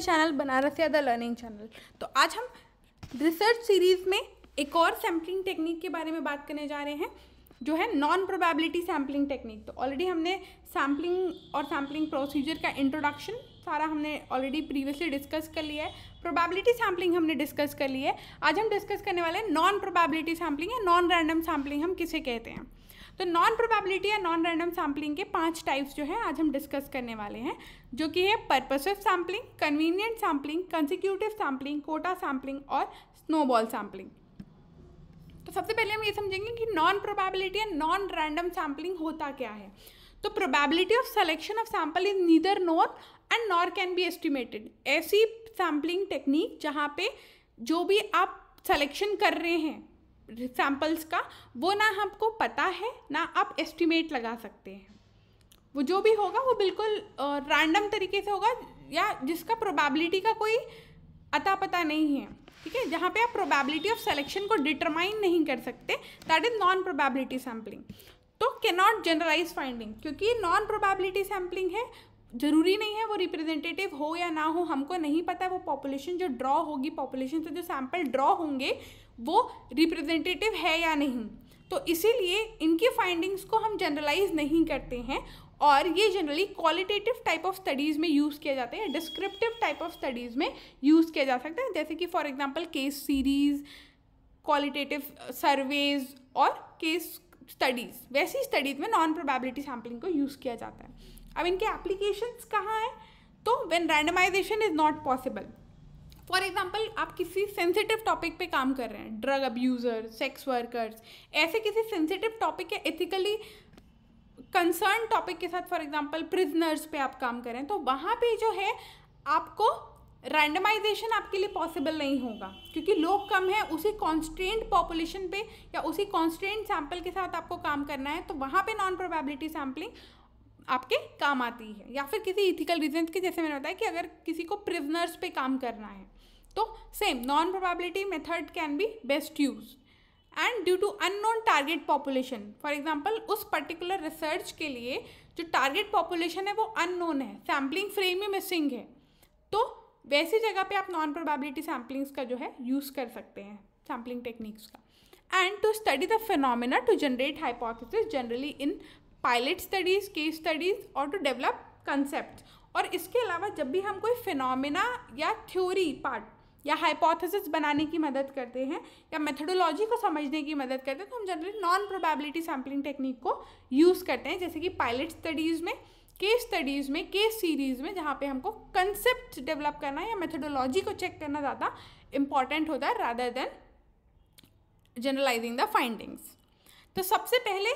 Channel Banaras यादा learning channel तो आज हम रिसर्च सीरीज़ में एक और सैम्पलिंग टेक्निक के बारे में बात करने जा रहे हैं जो है नॉन प्रोबेबिलिटी सैम्पलिंग टेक्निक तो ऑलरेडी हमने सैम्पलिंग और सैम्पलिंग प्रोसीजर का इंट्रोडक्शन सारा हमने ऑलरेडी प्रीवियसली डिस्कस कर लिया है प्रोबेबिलिटी सैम्पलिंग हमने डिस्कस कर ली है आज हम डिस्कस करने वाले हैं नॉन प्रोबेबिलिटी सैम्पलिंग या नॉन रैंडम सैम्पलिंग हम किसे कहते हैं तो नॉन प्रोबेबिलिटी या नॉन रैंडम सैम्पलिंग के पांच टाइप्स जो है आज हम डिस्कस करने वाले हैं जो कि है purposive sampling convenient sampling consecutive sampling quota sampling और स्नोबॉल सैम्पलिंग तो सबसे पहले हम ये समझेंगे कि नॉन प्रोबेबिलिटी या नॉन रैंडम सैम्पलिंग होता क्या है तो probability of selection of sample is neither known and nor can be estimated ऐसी सैम्पलिंग टेक्निक जहाँ पे जो भी आप सेलेक्शन कर रहे हैं सैम्पल्स का वो ना हमको पता है ना आप एस्टिमेट लगा सकते हैं वो जो भी होगा वो बिल्कुल रैंडम तरीके से होगा या जिसका प्रोबेबिलिटी का कोई अता पता नहीं है ठीक है जहाँ पे आप प्रोबेबिलिटी ऑफ सेलेक्शन को डिटरमाइन नहीं कर सकते that is non probability sampling तो के नॉट जनरलाइज फाइंडिंग क्योंकि नॉन प्रोबेबिलिटी सैम्पलिंग है जरूरी नहीं है वो रिप्रेजेंटेटिव हो या ना हो हमको नहीं पता है वो पॉपुलेशन जो ड्रॉ होगी पॉपुलेशन से जो सैम्पल ड्रॉ होंगे वो रिप्रेजेंटेटिव है या नहीं तो इसीलिए इनकी फाइंडिंग्स को हम जनरलाइज नहीं करते हैं और ये generally qualitative type of studies में यूज़ किया जाता है डिस्क्रिप्टिव टाइप ऑफ स्टडीज़ में यूज़ किया जा सकता है जैसे कि for example case series qualitative surveys और केस स्टडीज़ वैसी स्टडीज़ में नॉन प्रोबेबिलिटी सैम्पलिंग को यूज़ किया जाता है अब इनके एप्लीकेशंस कहाँ हैं तो when randomisation is not possible for example आप किसी सेंसिटिव टॉपिक पे काम कर रहे हैं ड्रग अब्यूज़र सेक्स वर्कर्स ऐसे किसी सेंसिटिव टॉपिक या एथिकली कंसर्न टॉपिक के साथ फॉर एग्जाम्पल प्रिजनर्स पे आप काम करें तो वहाँ पे जो है आपको रैंडमाइजेशन आपके लिए पॉसिबल नहीं होगा क्योंकि लोग कम है उसी कॉन्स्टेंट पॉपुलेशन पे या उसी कॉन्स्टेंट सैम्पल के साथ आपको काम करना है तो वहाँ पे नॉन प्रोबेबिलिटी सैम्पलिंग आपके काम आती है या फिर किसी इथिकल रीजन के जैसे मैंने बताया कि अगर किसी को प्रिजनर्स पे काम करना है तो same non probability method can be best use and due to unknown target population for example उस पर्टिकुलर रिसर्च के लिए जो टारगेट पॉपुलेशन है वो अननोन है सैम्पलिंग फ्रेम ही मिसिंग है तो वैसी जगह पे आप नॉन प्रोबेबिलिटी सैम्पलिंग्स का जो है यूज़ कर सकते हैं सैम्पलिंग टेक्निक्स का and to study the phenomena to generate hypothesis generally in pilot studies case studies और टू डेवलप कंसेप्ट और इसके अलावा जब भी हम कोई फिनोमिना या थ्योरी पार्ट या हाइपोथेसिस बनाने की मदद करते हैं या मेथडोलॉजी को समझने की मदद करते हैं तो हम generally non probability sampling technique को यूज़ करते हैं जैसे कि पायलट स्टडीज़ में केस स्टडीज़ में केस सीरीज़ में जहाँ पे हमको कंसेप्ट डेवलप करना या मेथडोलॉजी को चेक करना ज़्यादा इम्पॉर्टेंट होता है rather than generalising the findings तो सबसे पहले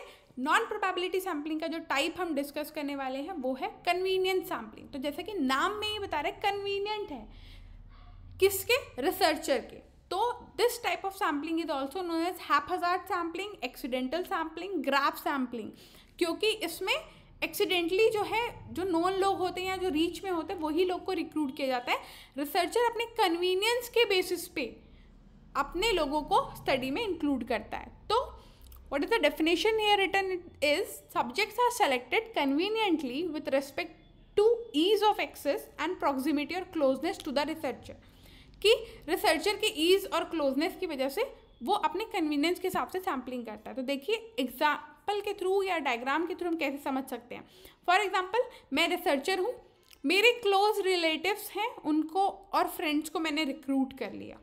नॉन प्रोबेबिलिटी सैम्पलिंग का जो टाइप हम डिस्कस करने वाले हैं वो है कन्वीनियंट सैम्पलिंग तो जैसे कि नाम में ही बता रहे कन्वीनियंट है किसके रिसर्चर के तो this type of sampling is also known as haphazard sampling accidental sampling grab sampling क्योंकि इसमें एक्सीडेंटली जो है जो नॉन लोग होते हैं या जो रीच में होते हैं वही लोग को रिक्रूट किया जाता है रिसर्चर अपने कन्वीनियंस के बेसिस पे अपने लोगों को स्टडी में इंक्लूड करता है तो what is the definition here return is subjects are selected conveniently with respect to ease of access and proximity और क्लोजनेस टू द रिसर्चर कि रिसर्चर के ईज़ और क्लोजनेस की वजह से वो अपने कन्वीनियंस के हिसाब से सैम्पलिंग करता है तो देखिए एग्जाम्पल के थ्रू या डायग्राम के थ्रू हम कैसे समझ सकते हैं फॉर एग्जाम्पल मैं रिसर्चर हूँ मेरे क्लोज रिलेटिव्स हैं उनको और फ्रेंड्स को मैंने रिक्रूट कर लिया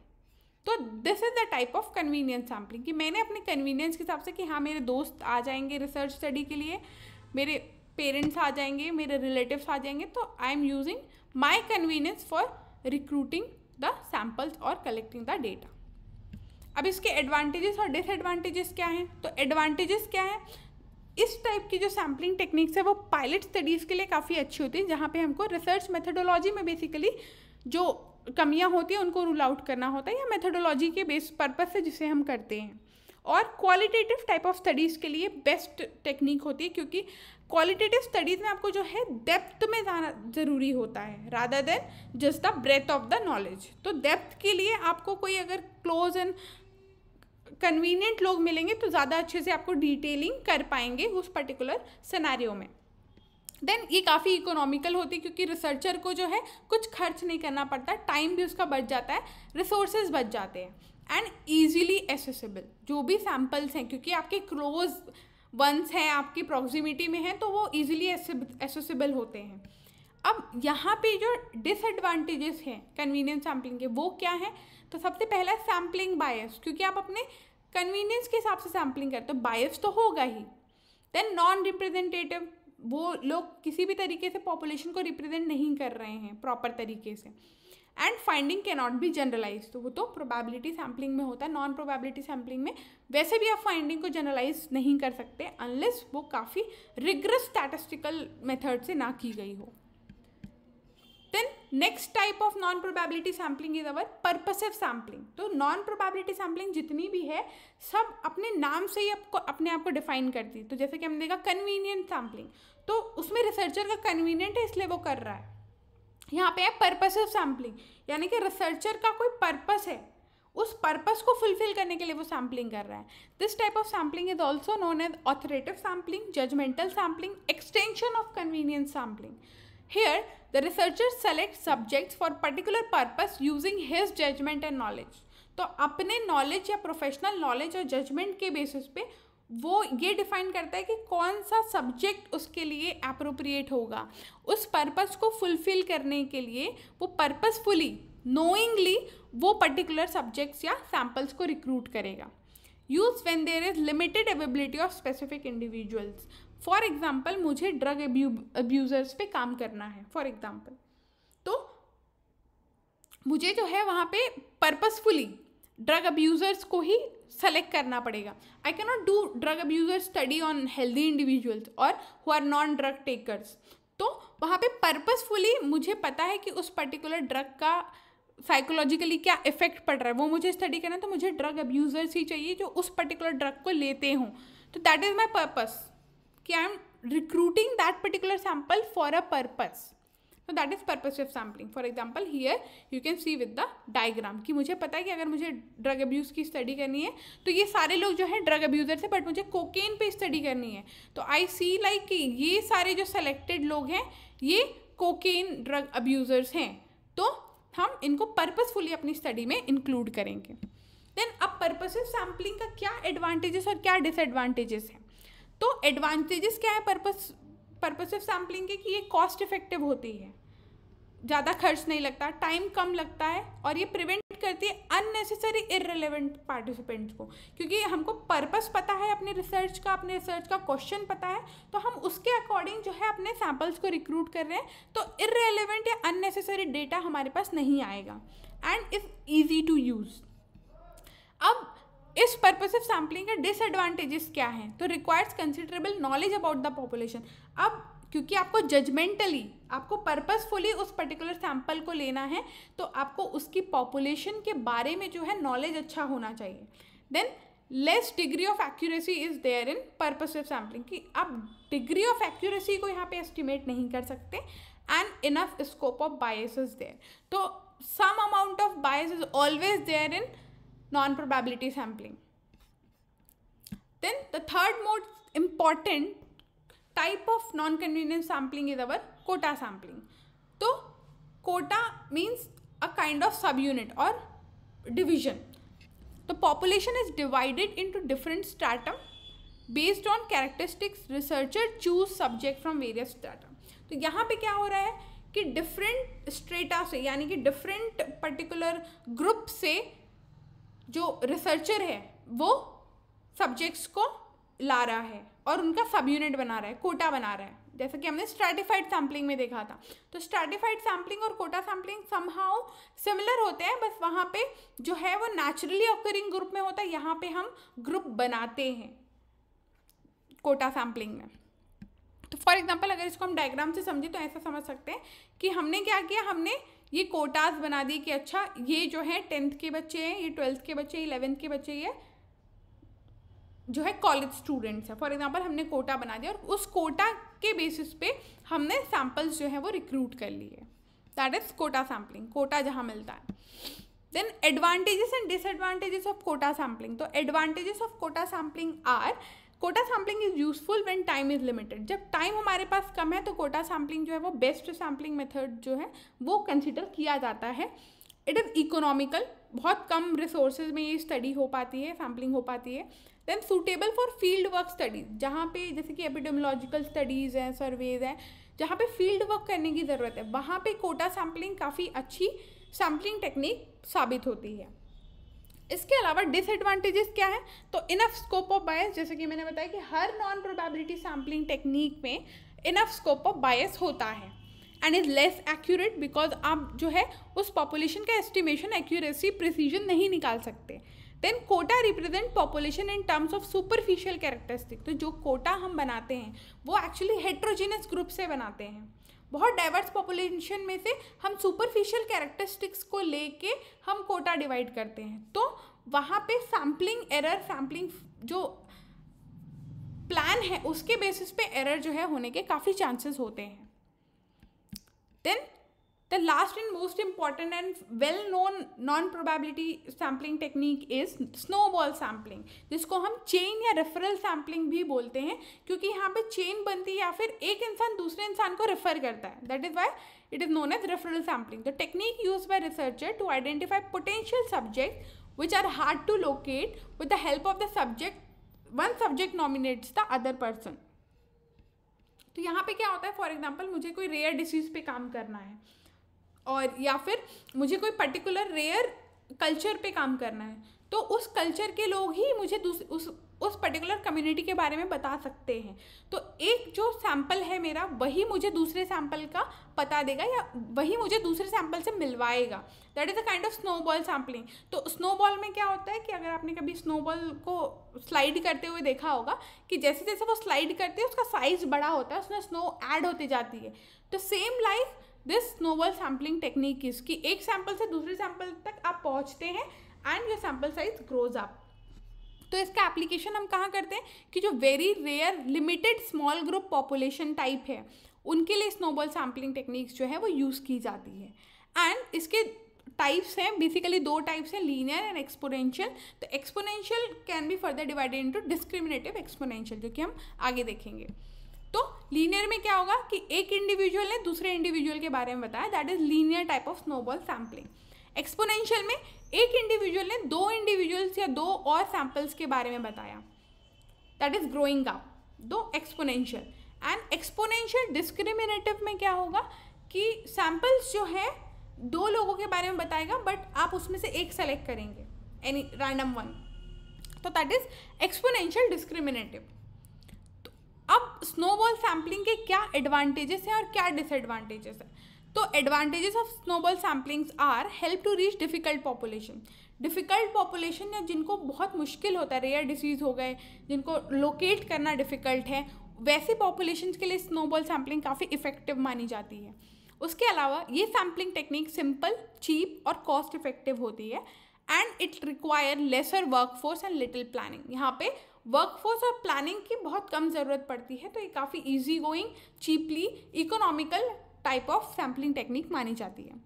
तो this is the type of convenience sampling कि मैंने अपने कन्वीनियंस के हिसाब से कि हाँ मेरे दोस्त आ जाएंगे रिसर्च स्टडी के लिए मेरे पेरेंट्स आ जाएंगे मेरे रिलेटिव्स आ जाएंगे तो I am using my convenience for recruiting the samples और कलेक्टिंग द डेटा अब इसके एडवांटेजेस और डिसएडवांटेजेस क्या हैं तो एडवांटेजेस क्या हैं इस टाइप की जो सैम्पलिंग टेक्निक्स है वो पायलट स्टडीज़ के लिए काफ़ी अच्छी होती है जहाँ पे हमको रिसर्च मेथडोलॉजी में बेसिकली जो कमियाँ होती हैं उनको रूल आउट करना होता है या मेथडोलॉजी के बेस पर्पज़ से जिसे हम करते हैं और क्वालिटेटिव टाइप ऑफ स्टडीज़ के लिए बेस्ट टेक्निक होती है क्योंकि क्वालिटेटिव स्टडीज़ में आपको जो है डेप्थ में जाना ज़रूरी होता है rather than just the breadth of the knowledge तो डेप्थ के लिए आपको कोई अगर क्लोज एंड कन्वीनियंट लोग मिलेंगे तो ज़्यादा अच्छे से आपको डिटेलिंग कर पाएंगे उस पर्टिकुलर सिनेरियो में देन ये काफ़ी इकोनॉमिकल होती है क्योंकि रिसर्चर को जो है कुछ खर्च नहीं करना पड़ता टाइम भी उसका बच जाता है रिसोर्सेज बच जाते हैं एंड ईजीली एसेसिबल जो भी सैम्पल्स हैं क्योंकि आपके क्लोज वंस हैं आपकी प्रॉक्सिमिटी में हैं तो वो ईजिली एसेसिबल होते हैं अब यहाँ पे जो डिसएडवांटेजेस हैं कन्वीनियंस सैम्पलिंग के वो क्या हैं तो सबसे पहला सैम्पलिंग बायस क्योंकि आप अपने कन्वीनियंस के हिसाब से सैम्पलिंग करते हो बायस तो होगा ही देन नॉन रिप्रेजेंटेटिव वो लोग किसी भी तरीके से पॉपुलेशन को रिप्रेजेंट नहीं कर रहे हैं प्रॉपर तरीके से and finding can not be generalise तो वो तो प्रोबेबिलिटी सैम्पलिंग में होता है नॉन प्रोबेबिलिटी सैम्पलिंग में वैसे भी आप फाइंडिंग को जनरलाइज नहीं कर सकते अनलेस वो काफ़ी रिग्रस स्टैटिस्टिकल मेथड से ना की गई हो then next type of non probability sampling is our purposive sampling तो नॉन प्रोबेबिलिटी सैम्पलिंग जितनी भी है सब अपने नाम से ही आपको अपने आप को डिफाइन करती है तो जैसे कि हमने देखा कन्वीनियंट सैम्पलिंग तो उसमें रिसर्चर का कन्वीनियंट है इसलिए वो कर रहा है यहाँ पे है पर्पस ऑफ सैम्पलिंग यानी कि रिसर्चर का कोई पर्पस है उस पर्पस को फुलफिल करने के लिए वो सैम्पलिंग कर रहा है this type of sampling is also known as authoritative sampling judgemental sampling extension of convenience sampling here the researcher select subject for particular purpose using his judgement and knowledge तो अपने knowledge या professional knowledge और judgement के basis पे वो ये define करता है कि कौन सा सब्जेक्ट उसके लिए अप्रोप्रिएट होगा उस पर्पस को फुलफ़िल करने के लिए वो पर्पसफुली नोइंगली वो पर्टिकुलर सब्जेक्ट्स या सैम्पल्स को रिक्रूट करेगा use when there is limited ability of specific individuals for example मुझे ड्रग अब्यूज़र्स पे काम करना है फॉर एग्जाम्पल तो मुझे जो है वहाँ पे पर्पसफुली ड्रग अब्यूज़र्स को ही सेलेक्ट करना पड़ेगा I can not do drug abuser study on healthy individuals और who are non drug takers तो वहाँ पे पर्पसफुली मुझे पता है कि उस पर्टिकुलर ड्रग का साइकोलॉजिकली क्या इफेक्ट पड़ रहा है वो मुझे स्टडी करना है तो मुझे ड्रग अब्यूज़र्स ही चाहिए जो उस पर्टिकुलर ड्रग को लेते हों तो दैट इज़ माई पर्पस कि I am recruiting that particular sample for a purpose तो that is of sampling for example here you can see with the diagram कि मुझे पता है कि अगर मुझे ड्रग अब्यूज़ की स्टडी करनी है तो ये सारे लोग जो है ड्रग अब्यूज़र थे बट मुझे कोकेन पे स्टडी करनी है तो आई सी लाइक कि ये सारे जो सेलेक्टेड लोग हैं ये कोकेन ड्रग अब्यूज़र्स हैं तो हम इनको पर्पजफुली अपनी स्टडी में इंक्लूड करेंगे देन अब पर्पज ऑफ सैम्पलिंग का क्या एडवांटेजेस और क्या डिसएडवांटेजेस हैं तो एडवांटेजेस क्या है पर्पज़ पर्पज ऑफ सैम्पलिंग के कि ये कॉस्ट इफेक्टिव होती है ज़्यादा खर्च नहीं लगता टाइम कम लगता है और ये प्रिवेंट करती है अननेसेसरी इरेलीवेंट पार्टिसिपेंट्स को क्योंकि हमको पर्पस पता है अपने रिसर्च का अपने रिसर्च का क्वेश्चन पता है तो हम उसके अकॉर्डिंग जो है अपने सैम्पल्स को रिक्रूट कर रहे हैं तो इरेलीवेंट या अननेसेसरी डेटा हमारे पास नहीं आएगा and is easy to use इस ऑफ सैम्पलिंग के डिसएडवांटेजेस क्या हैं तो requires considerable knowledge about the population अब क्योंकि आपको जजमेंटली आपको पर्पसफुली उस पर्टिकुलर सैम्पल को लेना है तो आपको उसकी पॉपुलेशन के बारे में जो है नॉलेज अच्छा होना चाहिए then less degree of accuracy is there in purpose of sampling कि आप डिग्री ऑफ एक्यूरेसी को यहाँ पे एस्टिमेट नहीं कर सकते and enough scope of bias is there तो some amount of bias is always there in non-probability sampling. Then the third most important type of non-convenience sampling is our quota sampling. So quota means a kind of subunit or division. The population is divided into different stratum based on characteristics researcher choose subject from various strata. तो यहाँ पे क्या हो रहा है कि different strata से यानी कि डिफरेंट पर्टिकुलर ग्रुप से जो रिसर्चर है वो सब्जेक्ट्स को ला रहा है और उनका सब यूनिट बना रहा है कोटा बना रहा है जैसे कि हमने स्ट्रेटिफाइड सैम्पलिंग में देखा था तो स्ट्रेटिफाइड सैम्पलिंग और कोटा सैम्पलिंग समहाउ सिमिलर होते हैं बस वहाँ पे जो है वो नेचुरली ऑकरिंग ग्रुप में होता है यहाँ पे हम ग्रुप बनाते हैं कोटा सैम्पलिंग में तो फॉर एग्जाम्पल अगर इसको हम डायग्राम से समझें तो ऐसा समझ सकते हैं कि हमने क्या किया हमने ये कोटास बना दिए कि अच्छा ये जो है टेंथ के बच्चे हैं ये ट्वेल्थ के बच्चे इलेवेंथ के बच्चे ये जो है कॉलेज स्टूडेंट्स हैं फॉर एग्जांपल हमने कोटा बना दिया और उस कोटा के बेसिस पे हमने सैम्पल्स जो है वो रिक्रूट कर लिए that is quota sampling quota जहाँ मिलता है then advantages and disadvantages of quota sampling तो advantages of quota sampling are quota sampling is useful when time is limited जब टाइम हमारे पास कम है तो कोटा सैम्पलिंग जो है वो बेस्ट सैम्पलिंग मेथड जो है वो कंसिडर किया जाता है इट इज़ इकोनॉमिकल बहुत कम रिसोर्सेज में ये स्टडी हो पाती है सैम्पलिंग हो पाती है then suitable for field work studies जहाँ पे जैसे कि एपिडेमोलॉजिकल स्टडीज़ हैं सर्वेज हैं जहाँ पे फील्ड वर्क करने की ज़रूरत है वहाँ पे कोटा सैम्पलिंग काफ़ी अच्छी सैम्पलिंग टेक्निक साबित होती है इसके अलावा डिसएडवांटेजेस क्या है तो इनफ स्कोप ऑफ बायस जैसे कि मैंने बताया कि हर नॉन प्रोबेबिलिटी सैम्पलिंग टेक्निक में इनफ स्कोप ऑफ बायस होता है and is less accurate because आप जो है उस पॉपुलेशन का एस्टिमेशन एक्यूरेसी प्रिसीजन नहीं निकाल सकते then quota represent population in terms of superficial characteristic तो जो कोटा हम बनाते हैं वो एक्चुअली हेट्रोजीनियस ग्रुप से बनाते हैं बहुत डाइवर्स पॉपुलेशन में से हम सुपरफिशियल कैरेक्टरिस्टिक्स को लेके हम कोटा डिवाइड करते हैं तो वहाँ पे सैम्पलिंग एरर सैम्पलिंग जो प्लान है उसके बेसिस पे एरर जो है होने के काफ़ी चांसेस होते हैं then The last and most important and well-known non-probability sampling technique is snowball sampling. जिसको हम चेन या रेफरल सैम्पलिंग भी बोलते हैं क्योंकि यहाँ पे चेन बनती है या फिर एक इंसान दूसरे इंसान को रेफर करता है that is why it is known as referral sampling the technique use by researcher to identify potential subject which are hard to locate with the help of the subject one subject nominates the other person तो यहाँ पे क्या होता है for example मुझे कोई rare disease पे काम करना है और या फिर मुझे कोई पर्टिकुलर रेयर कल्चर पे काम करना है तो उस कल्चर के लोग ही मुझे उस उस पर्टिकुलर कम्युनिटी के बारे में बता सकते हैं तो एक जो सैंपल है मेरा वही मुझे दूसरे सैंपल का पता देगा या वही मुझे दूसरे सैंपल से मिलवाएगा that is a kind of snow ball sampling तो स्नोबॉल में क्या होता है कि अगर आपने कभी स्नो बॉल को स्लाइड करते हुए देखा होगा कि जैसे जैसे वो स्लाइड करते हैं उसका साइज़ बड़ा होता है उसमें स्नो ऐड होती जाती है तो same life this snowball sampling technique is कि एक सैंपल से दूसरे सैम्पल तक आप पहुँचते हैं and your sample size grows up तो इसका एप्लीकेशन हम कहाँ करते हैं कि जो very rare limited small group population type है उनके लिए स्नोबॉल सैम्पलिंग टेक्निक्स जो है वो यूज़ की जाती है एंड इसके टाइप्स हैं बेसिकली दो टाइप्स हैं लीनियर एंड एक्सपोनेंशियल तो exponential can be further divided into discriminative exponential जो कि हम आगे देखेंगे लीनियर में क्या होगा कि एक इंडिविजुअल ने दूसरे इंडिविजुअल के बारे में बताया that is linear type of snowball sampling exponential में एक इंडिविजुअल ने दो इंडिविजुअल्स या दो और सैम्पल्स के बारे में बताया दैट इज ग्रोइंग अप दो एक्सपोनेंशियल एंड एक्सपोनेंशियल डिस्क्रिमिनेटिव में क्या होगा कि सैम्पल्स जो है दो लोगों के बारे में बताएगा बट आप उसमें से एक सेलेक्ट करेंगे एनी रैंडम वन तो दैट इज एक्सपोनेंशियल डिस्क्रिमिनेटिव अब स्नोबॉल सैम्पलिंग के क्या एडवांटेजेस हैं और क्या डिसएडवांटेजेस हैं तो advantages of snowball samplings are help to reach difficult population difficult population या जिनको बहुत मुश्किल होता है रेयर डिसीज़ हो गए जिनको लोकेट करना डिफ़िकल्ट है वैसे पॉपुलेशन के लिए स्नोबॉल सैम्पलिंग काफ़ी इफ़ेक्टिव मानी जाती है उसके अलावा ये सैम्पलिंग टेक्निक सिंपल चीप और कॉस्ट इफ़ेक्टिव होती है and it require lesser work force and little planning यहाँ पे वर्कफोर्स और प्लानिंग की बहुत कम ज़रूरत पड़ती है तो ये काफ़ी easy going cheaply economical type of sampling technique मानी जाती है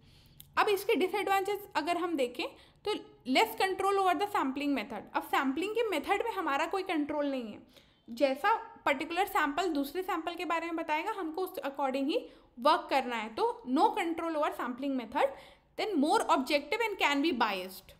अब इसके डिसएडवांटेज अगर हम देखें तो less control over the sampling method अब सैम्पलिंग के मेथड में हमारा कोई कंट्रोल नहीं है जैसा पर्टिकुलर सैम्पल दूसरे सैम्पल के बारे में बताएगा हमको उस अकॉर्डिंग ही वर्क करना है तो no control over sampling method then more objective and can be biased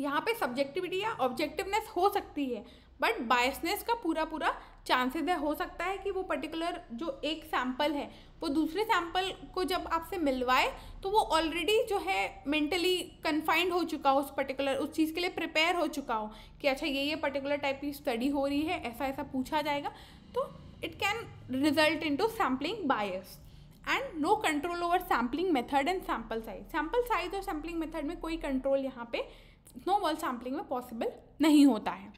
यहाँ पे सब्जेक्टिविटी या ऑब्जेक्टिवनेस हो सकती है बट बायसनेस का पूरा पूरा चांसेस है हो सकता है कि वो पर्टिकुलर जो एक सैम्पल है वो दूसरे सैम्पल को जब आपसे मिलवाए तो वो ऑलरेडी जो है मेंटली कन्फाइंड हो चुका हो उस पर्टिकुलर उस चीज़ के लिए प्रिपेयर हो चुका हो कि अच्छा ये ये पर्टिकुलर टाइप की स्टडी हो रही है ऐसा ऐसा पूछा जाएगा तो it can result into sampling bias and no control over sampling method and sample size sample size और सैम्पलिंग मेथड में कोई कंट्रोल यहाँ पे स्नो बॉल सैम्पलिंग में पॉसिबल नहीं होता है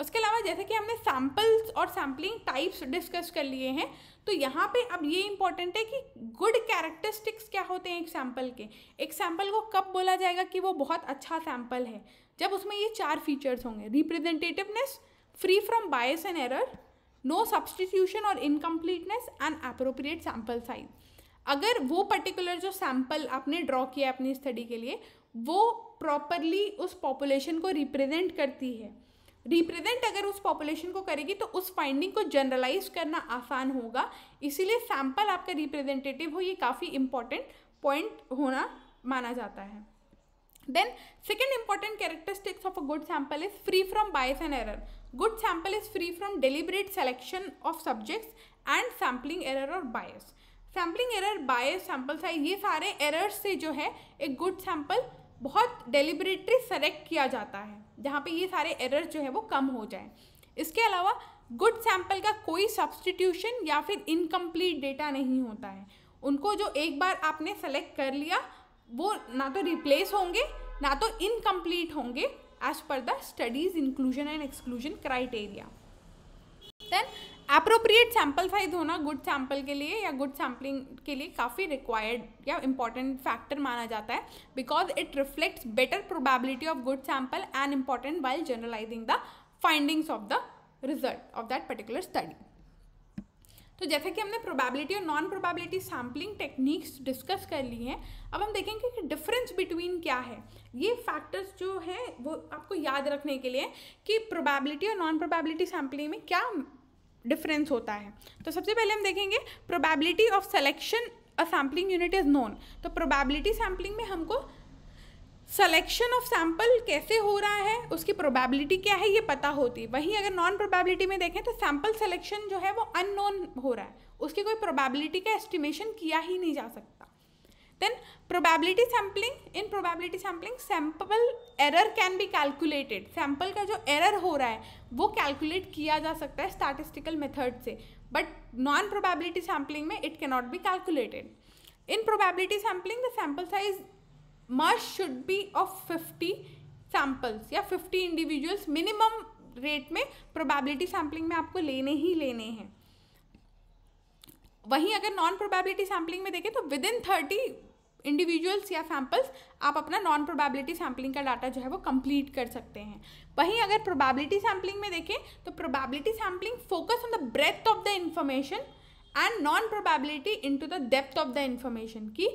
उसके अलावा जैसे कि हमने सैम्पल्स और सैम्पलिंग टाइप्स डिस्कस कर लिए हैं तो यहाँ पे अब ये इम्पॉर्टेंट है कि गुड कैरेक्टरिस्टिक्स क्या होते हैं एक सैम्पल के एक सैम्पल को कब बोला जाएगा कि वो बहुत अच्छा सैम्पल है जब उसमें ये चार फीचर्स होंगे representativeness free from bias and error no substitution और incompleteness and appropriate sample size अगर वो पर्टिकुलर जो सैम्पल आपने ड्रॉ किया अपनी स्टडी के लिए वो प्रॉपरली उस पॉपुलेशन को रिप्रेजेंट करती है रिप्रेजेंट अगर उस पॉपुलेशन को करेगी तो उस फाइंडिंग को जनरलाइज करना आसान होगा इसीलिए सैम्पल आपका रिप्रेजेंटेटिव हो ये काफ़ी इम्पॉर्टेंट पॉइंट होना माना जाता है then second important characteristics of a good sample is free from bias and error good sample is free from deliberate selection of subjects and sampling error और bias sampling error bias sample है ये सारे errors से जो है एक good sample बहुत deliberately select किया जाता है जहाँ पे ये सारे एरर जो है वो कम हो जाए इसके अलावा गुड सैम्पल का कोई सब्सटीट्यूशन या फिर इनकम्प्लीट डेटा नहीं होता है उनको जो एक बार आपने सेलेक्ट कर लिया वो ना तो रिप्लेस होंगे ना तो इनकम्प्लीट होंगे as per the studies inclusion and exclusion criteria then appropriate sample size होना गुड सैम्पल के लिए या गुड सैम्पलिंग के लिए काफ़ी रिक्वायर्ड या इम्पॉर्टेंट फैक्टर माना जाता है because it reflects better probability of good sample and important while generalizing the findings of the result of that particular study तो जैसे कि हमने प्रोबेबिलिटी और non probability sampling techniques discuss कर ली हैं अब हम देखेंगे कि डिफरेंस बिटवीन क्या है ये फैक्टर्स जो है वो आपको याद रखने के लिए कि प्रोबेबिलिटी और नॉन प्रोबेबिलिटी सैम्पलिंग में क्या डिफरेंस होता है तो सबसे पहले हम देखेंगे probability of selection a sampling unit is known तो प्रोबेबिलिटी सैम्पलिंग में हमको सलेक्शन ऑफ सैम्पल कैसे हो रहा है उसकी प्रोबेबिलिटी क्या है ये पता होती है वहीं अगर नॉन प्रोबेबिलिटी में देखें तो सैम्पल सेलेक्शन जो है वो अननोन हो रहा है उसकी कोई प्रोबेबिलिटी का एस्टिमेशन किया ही नहीं जा सकता then probability sampling in probability sampling sample error can be calculated sample का जो error हो रहा है वो calculate किया जा सकता है statistical method से but non probability sampling में it cannot be calculated in probability sampling the sample size must should be of 50 samples या 50 individuals minimum रेट में प्रोबेबिलिटी सैम्पलिंग में आपको लेने ही लेने हैं वहीं अगर नॉन प्रोबेबिलिटी सैम्पलिंग में देखें तो विद इन थर्टी इंडिविजुअल्स या सैम्पल्स आप अपना नॉन प्रोबेबिलिटी सैम्पलिंग का डाटा जो है वो कंप्लीट कर सकते हैं वहीं अगर प्रोबेबिलिटी सैम्पलिंग में देखें तो probability sampling focus on the breadth of the information and non probability into the depth of the information की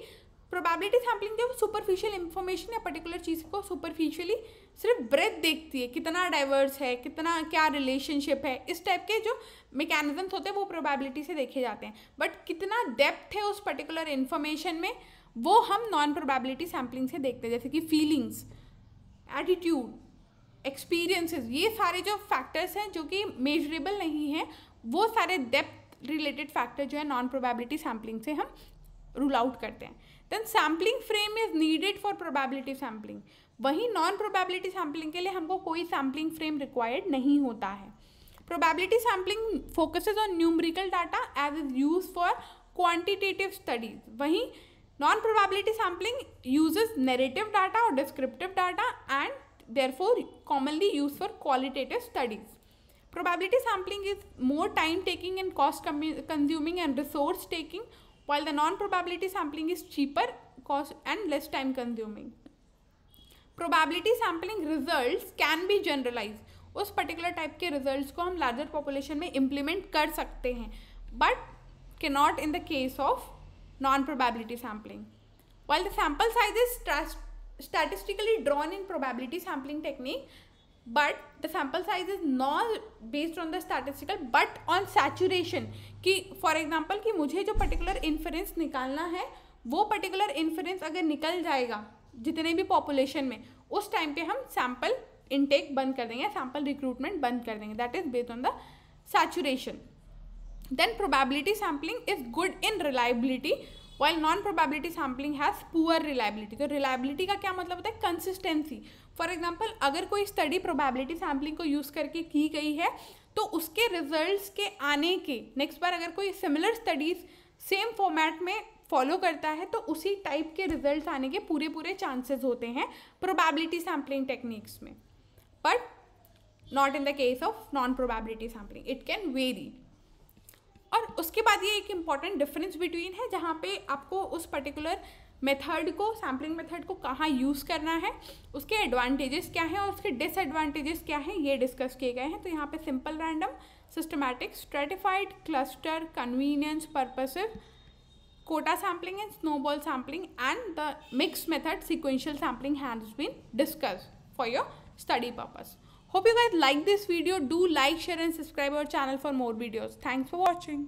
प्रोबेबिलिटी सैम्पलिंग जो है वो सुपरफिशियल इन्फॉर्मेशन या पर्टिकुलर चीज़ को सुपरफिशियली सिर्फ ब्रेथ देखती है कितना डाइवर्स है कितना क्या रिलेशनशिप है इस टाइप के जो मेकेनिज़म्स होते हैं वो प्रोबेबिलिटी से देखे जाते हैं बट कितना डेप्थ है उस पर्टिकुलर इन्फॉर्मेशन में वो हम नॉन प्रोबेबिलिटी सैम्पलिंग से देखते हैं जैसे कि फीलिंग्स एटीट्यूड एक्सपीरियंसेस ये सारे जो फैक्टर्स हैं जो कि मेजरेबल नहीं हैं वो सारे डेप्थ रिलेटेड फैक्टर जो है नॉन प्रोबेबिलिटी सैम्पलिंग से हम रूल आउट करते हैं then sampling frame is needed for probability sampling वहीं नॉन प्रोबेबिलिटी सैम्पलिंग के लिए हमको कोई सैम्पलिंग फ्रेम रिक्वायर्ड नहीं होता है probability sampling focuses on numerical data as is use for quantitative studies वहीं non probability sampling uses narrative data और descriptive data and therefore commonly used for qualitative studies. Probability sampling is more time taking and cost consuming and resource taking while the non-probability sampling is cheaper cost and less time consuming. Probability sampling results can be generalized. उस particular type के results को हम larger population में implement कर सकते हैं but के not in the case of non-probability sampling. While the sample size is statistically drawn in probability sampling technique, but the sample size is not based on the statistical but on saturation कि for example कि मुझे जो particular inference निकालना है वो particular inference अगर निकल जाएगा जितने भी population में उस time पे हम sample intake बंद कर देंगे sample recruitment बंद कर देंगे that is based on the saturation then probability sampling is good in reliability while non probability sampling has poor reliability तो reliability का क्या मतलब होता है consistency for example अगर कोई study probability sampling को use करके की गई है तो उसके results के आने के next बार अगर कोई similar studies same format में फॉलो करता है तो उसी टाइप के रिजल्ट्स आने के पूरे पूरे चांसेस होते हैं प्रोबेबिलिटी सैम्पलिंग टेक्निक्स में but not in the case of non probability sampling it can vary और उसके बाद ये एक इम्पॉर्टेंट डिफरेंस बिटवीन है जहाँ पे आपको उस पर्टिकुलर मेथड को सैम्पलिंग मेथड को कहाँ यूज़ करना है उसके एडवांटेजेस क्या हैं और उसके डिसएडवांटेजेस क्या हैं ये डिस्कस किए गए हैं तो यहाँ पे simple random systematic stratified cluster convenience purposive quota sampling and snowball sampling and the mix method sequential sampling has been discuss for your study purpose Hope you guys like this video. Do like, share and subscribe our channel for more videos. Thanks for watching.